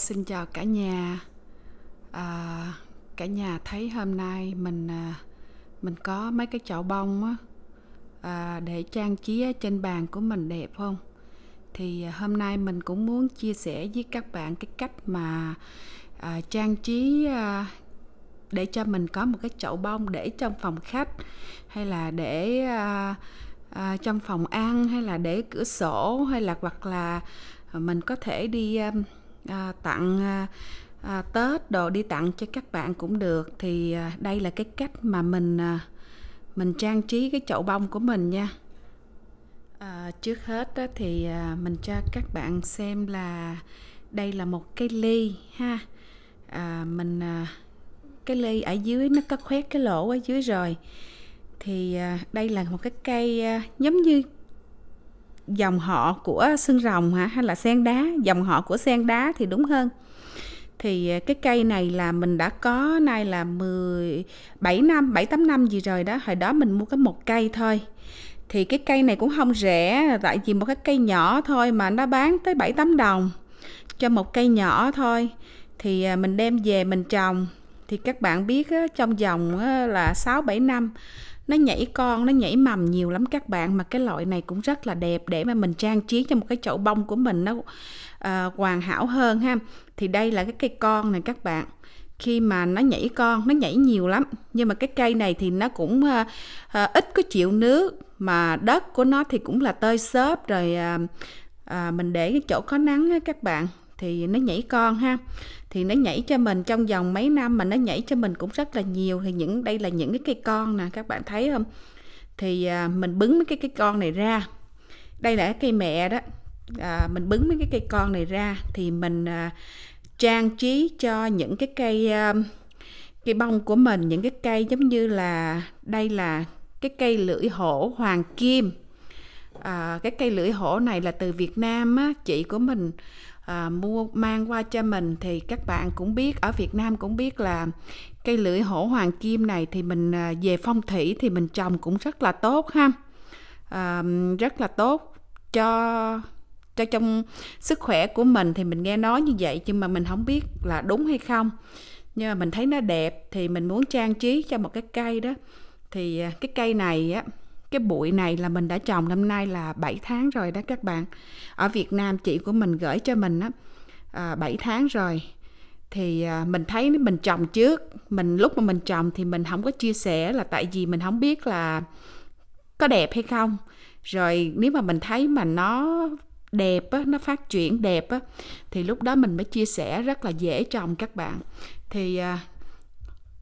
xin chào cả nhà à, cả nhà thấy hôm nay mình à, mình có mấy cái chậu bông á à, để trang trí trên bàn của mình đẹp không thì hôm nay mình cũng muốn chia sẻ với các bạn cái cách mà à, trang trí à, để cho mình có một cái chậu bông để trong phòng khách hay là để à, à, trong phòng ăn hay là để cửa sổ hay là hoặc là mình có thể đi à, à, tặng à, à, tết đồ đi tặng cho các bạn cũng được thì à, đây là cái cách mà mình à, mình trang trí cái chậu bông của mình nha à, trước hết á, thì à, mình cho các bạn xem là đây là một cái ly ha à, mình à, cái ly ở dưới nó có khoét cái lỗ ở dưới rồi thì à, đây là một cái cây à, giống như dòng họ của xương rồng hả hay là sen đá dòng họ của sen đá thì đúng hơn thì à, cái cây này là mình đã có nay là 17 năm 7 8 năm gì rồi đó hồi đó mình mua cái một cây thôi thì cái cây này cũng không rẻ tại vì một cái cây nhỏ thôi mà nó bán tới 7 8 đồng cho một cây nhỏ thôi thì à, mình đem về mình trồng thì các bạn biết trong vòng là 6 7 năm nó nhảy con nó nhảy mầm nhiều lắm các bạn mà cái loại này cũng rất là đẹp để mà mình trang trí cho một cái chậu bông của mình nó uh, hoàn hảo hơn ha thì đây là cái cây con này các bạn khi mà nó nhảy con nó nhảy nhiều lắm nhưng mà cái cây này thì nó cũng uh, uh, ít có chịu nước mà đất của nó thì cũng là tơi xốp rồi uh, uh, mình để cái chỗ có nắng á các bạn thì nó nhảy con ha thì nó nhảy cho mình trong vòng mấy năm mà nó nhảy cho mình cũng rất là nhiều thì những đây là những cái cây con nè các bạn thấy không thì à, mình bứng mấy cái cây con này ra đây là cái cây mẹ đó à, mình bứng mấy cái cây con này ra thì mình à, trang trí cho những cái cây à, cây bông của mình những cái cây giống như là đây là cái cây lưỡi hổ hoàng kim à, cái cây lưỡi hổ này là từ Việt Nam á, chị của mình à, mua mang qua cho mình thì các bạn cũng biết ở Việt Nam cũng biết là cây lưỡi hổ hoàng kim này thì mình à, về phong thủy thì mình trồng cũng rất là tốt ha à, rất là tốt cho cho trong sức khỏe của mình thì mình nghe nói như vậy nhưng mà mình không biết là đúng hay không nhưng mà mình thấy nó đẹp thì mình muốn trang trí cho một cái cây đó thì à, cái cây này á cái bụi này là mình đã trồng năm nay là 7 tháng rồi đó các bạn ở Việt Nam chị của mình gửi cho mình á à, 7 tháng rồi thì à, mình thấy mình trồng trước mình lúc mà mình trồng thì mình không có chia sẻ là tại vì mình không biết là có đẹp hay không rồi nếu mà mình thấy mà nó đẹp á, nó phát triển đẹp á, thì lúc đó mình mới chia sẻ rất là dễ trồng các bạn thì à,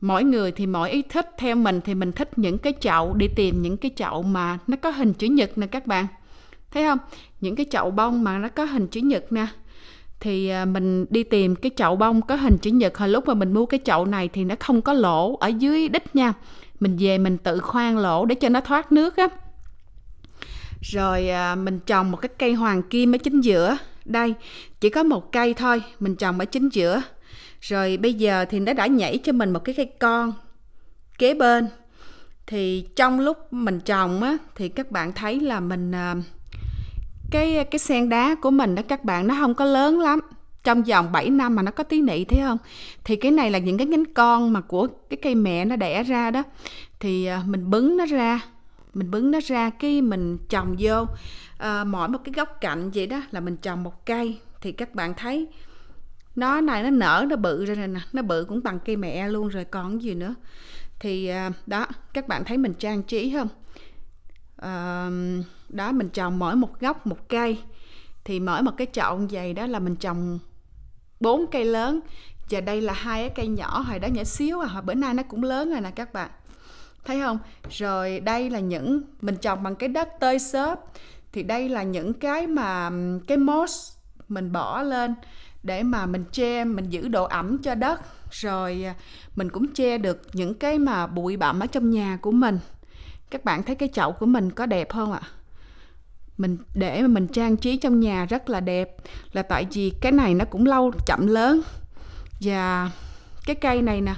mỗi người thì mỗi ý thích theo mình thì mình thích những cái chậu đi tìm những cái chậu mà nó có hình chữ nhật nè các bạn thấy không những cái chậu bông mà nó có hình chữ nhật nè thì à, mình đi tìm cái chậu bông có hình chữ nhật hồi lúc mà mình mua cái chậu này thì nó không có lỗ ở dưới đít nha mình về mình tự khoan lỗ để cho nó thoát nước á rồi à, mình trồng một cái cây hoàng kim ở chính giữa đây chỉ có một cây thôi mình trồng ở chính giữa rồi bây giờ thì nó đã nhảy cho mình một cái cây con kế bên thì trong lúc mình trồng á thì các bạn thấy là mình à, cái cái sen đá của mình đó các bạn nó không có lớn lắm trong vòng 7 năm mà nó có tí nị thế không thì cái này là những cái nhánh con mà của cái cây mẹ nó đẻ ra đó thì à, mình bứng nó ra mình bứng nó ra khi mình trồng vô à, mỗi một cái góc cạnh vậy đó là mình trồng một cây thì các bạn thấy nó này nó nở nó bự ra rồi nè nó bự cũng bằng cây mẹ luôn rồi còn gì nữa thì à, đó các bạn thấy mình trang trí không à, đó mình trồng mỗi một góc một cây thì mỗi một cái chậu dày đó là mình trồng bốn cây lớn và đây là hai cái cây nhỏ hồi đó nhỏ xíu à hồi bữa nay nó cũng lớn rồi nè các bạn thấy không rồi đây là những mình trồng bằng cái đất tơi xốp thì đây là những cái mà cái moss mình bỏ lên để mà mình che mình giữ độ ẩm cho đất rồi à, mình cũng che được những cái mà bụi bặm ở trong nhà của mình các bạn thấy cái chậu của mình có đẹp không ạ mình để mà mình trang trí trong nhà rất là đẹp là tại vì cái này nó cũng lâu chậm lớn và cái cây này nè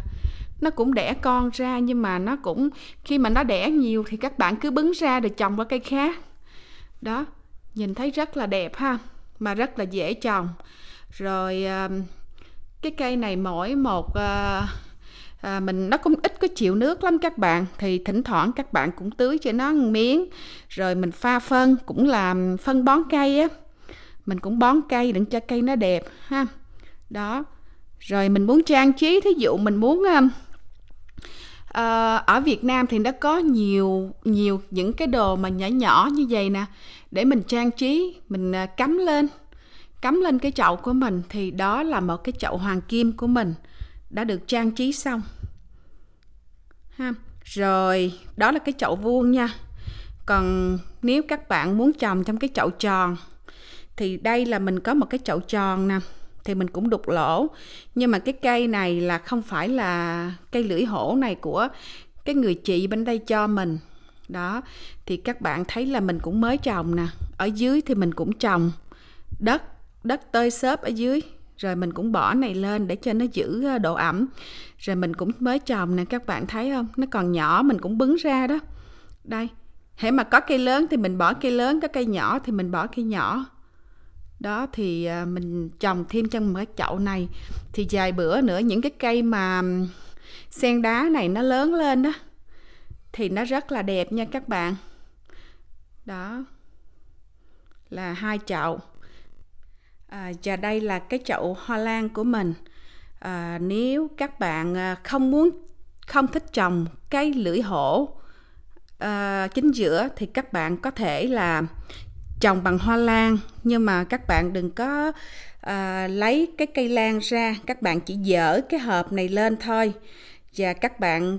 nó cũng đẻ con ra nhưng mà nó cũng khi mà nó đẻ nhiều thì các bạn cứ bứng ra để trồng qua cây khác đó nhìn thấy rất là đẹp ha mà rất là dễ trồng rồi à, cái cây này mỗi một à, à, mình nó cũng ít có chịu nước lắm các bạn thì thỉnh thoảng các bạn cũng tưới cho nó một miếng rồi mình pha phân cũng làm phân bón cây á mình cũng bón cây đừng cho cây nó đẹp ha đó rồi mình muốn trang trí thí dụ mình muốn à, à ở Việt Nam thì nó có nhiều nhiều những cái đồ mà nhỏ nhỏ như vậy nè để mình trang trí mình cắm lên cắm lên cái chậu của mình thì đó là một cái chậu hoàng kim của mình đã được trang trí xong ha rồi đó là cái chậu vuông nha còn nếu các bạn muốn trồng trong cái chậu tròn thì đây là mình có một cái chậu tròn nè thì mình cũng đục lỗ nhưng mà cái cây này là không phải là cây lưỡi hổ này của cái người chị bên đây cho mình đó thì các bạn thấy là mình cũng mới trồng nè ở dưới thì mình cũng trồng đất đất tơi xốp ở dưới rồi mình cũng bỏ này lên để cho nó giữ ờ, độ ẩm rồi mình cũng mới trồng nè các bạn thấy không nó còn nhỏ mình cũng bứng ra đó đây hễ mà có cây lớn thì mình bỏ cây lớn có cây nhỏ thì mình bỏ cây nhỏ đó thì ờ, mình trồng thêm trong một cái chậu này thì vài bữa nữa những cái cây mà sen đá này nó lớn lên đó thì nó rất là đẹp nha các bạn đó là hai chậu à, và đây là cái chậu hoa lan của mình à, nếu các bạn à, không muốn không thích trồng cây lưỡi hổ à, chính giữa thì các bạn có thể là trồng bằng hoa lan nhưng mà các bạn đừng có à, lấy cái cây lan ra các bạn chỉ dở cái hộp này lên thôi và các bạn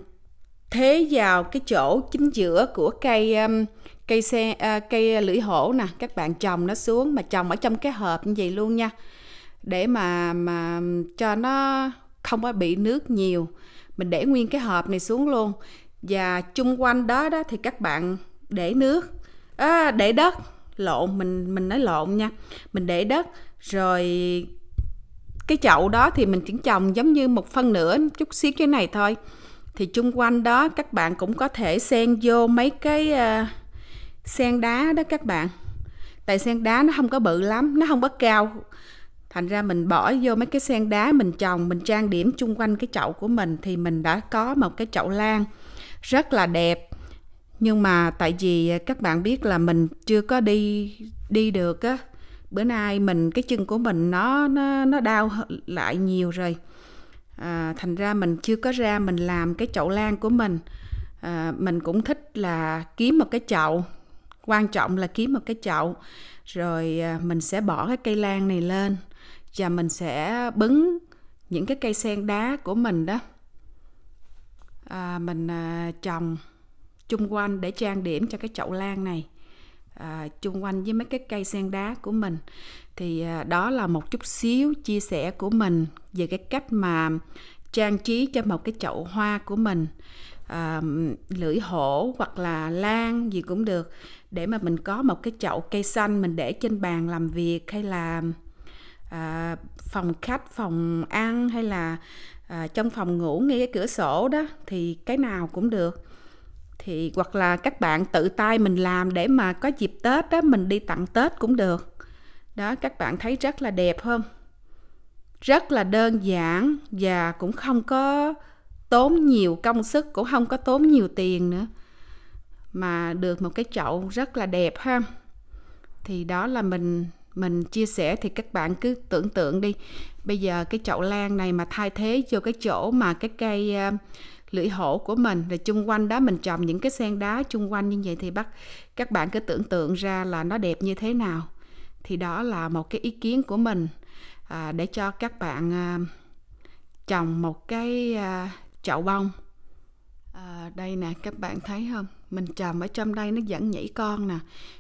thế vào cái chỗ chính giữa của cây um, cây xe uh, cây lưỡi hổ nè các bạn trồng nó xuống mà trồng ở trong cái hộp như vậy luôn nha để mà mà cho nó không có bị nước nhiều mình để nguyên cái hộp này xuống luôn và chung quanh đó đó thì các bạn để nước à, để đất lộn mình mình nói lộn nha mình để đất rồi cái chậu đó thì mình chỉ trồng giống như một phân nửa chút xíu cái này thôi thì chung quanh đó các bạn cũng có thể xen vô mấy cái uh, ờ, sen đá đó các bạn tại sen đá nó không có bự lắm nó không có cao thành ra mình bỏ vô mấy cái sen đá mình trồng mình trang điểm chung quanh cái chậu của mình thì mình đã có một cái chậu lan rất là đẹp nhưng mà tại vì ờ, các bạn biết là mình chưa có đi đi được á bữa nay mình cái chân của mình nó nó nó đau lại nhiều rồi à, thành ra mình chưa có ra mình làm cái chậu lan của mình à, mình cũng thích là kiếm một cái chậu quan trọng là kiếm một cái chậu rồi à, mình sẽ bỏ cái cây lan này lên và mình sẽ bứng những cái cây sen đá của mình đó à, mình à, trồng chung quanh để trang điểm cho cái chậu lan này à, chung quanh với mấy cái cây sen đá của mình thì à, đó là một chút xíu chia sẻ của mình về cái cách mà trang trí cho một cái chậu hoa của mình à, lưỡi hổ hoặc là lan gì cũng được để mà mình có một cái chậu cây xanh mình để trên bàn làm việc hay là à, phòng khách phòng ăn hay là à, trong phòng ngủ ngay cái cửa sổ đó thì cái nào cũng được thì hoặc là các bạn tự tay mình làm để mà có dịp Tết đó mình đi tặng Tết cũng được đó các bạn thấy rất là đẹp không rất là đơn giản và cũng không có tốn nhiều công sức cũng không có tốn nhiều tiền nữa mà được một cái chậu rất là đẹp ha thì đó là mình mình chia sẻ thì các bạn cứ tưởng tượng đi bây giờ cái chậu lan này mà thay thế cho cái chỗ mà cái cây à, lưỡi hổ của mình rồi chung quanh đó mình trồng những cái sen đá chung quanh như vậy thì bắt các bạn cứ tưởng tượng ra là nó đẹp như thế nào thì đó là một cái ý kiến của mình à, để cho các bạn à, trồng một cái à, chậu bông à, đây nè các bạn thấy không mình trồng ở trong đây nó vẫn nhảy con nè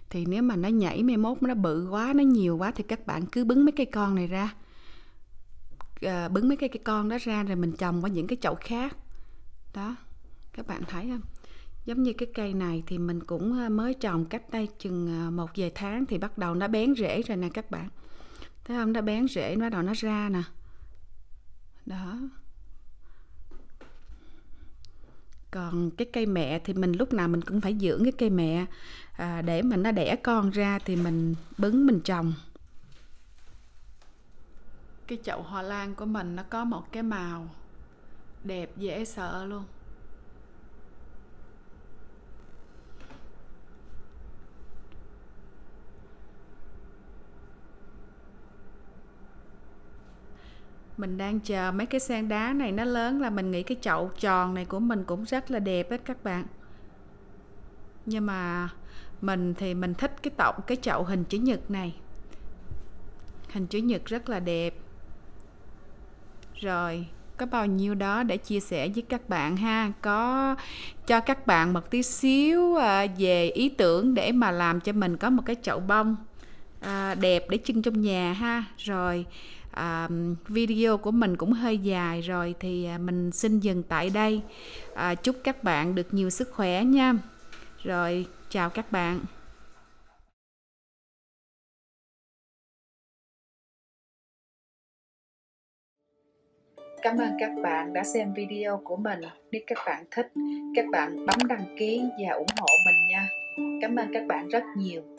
thì nếu mà nó nhảy mai mốt nó bự quá nó nhiều quá thì các bạn cứ bứng mấy cây con này ra à, bứng mấy cây, cây con đó ra rồi mình trồng vào những cái chậu khác đó các bạn thấy không giống như cái cây này thì mình cũng ờ, mới trồng cách đây chừng ờ, một vài tháng thì bắt đầu nó bén rễ rồi nè các bạn thấy không nó bén rễ nó bắt đầu nó ra nè đó còn cái cây mẹ thì mình lúc nào mình cũng phải dưỡng cái cây mẹ à, để mà nó đẻ con ra thì mình bứng mình trồng cái chậu hoa lan của mình nó có một cái màu đẹp dễ sợ luôn mình đang chờ mấy cái sen đá này nó lớn là mình nghĩ cái chậu tròn này của mình cũng rất là đẹp đấy các bạn nhưng mà mình thì mình thích cái tổng cái chậu hình chữ nhật này hình chữ nhật rất là đẹp rồi có bao nhiêu đó để chia sẻ với các bạn ha có cho các bạn một tí xíu à, về ý tưởng để mà làm cho mình có một cái chậu bông à, đẹp để trưng trong nhà ha rồi à, video của mình cũng hơi dài rồi thì mình xin dừng tại đây chúc các bạn được nhiều sức khỏe nha rồi chào các bạn Cảm ơn các bạn đã xem video của mình. Nếu các bạn thích, các bạn bấm đăng ký và ủng hộ mình nha. Cảm ơn các bạn rất nhiều.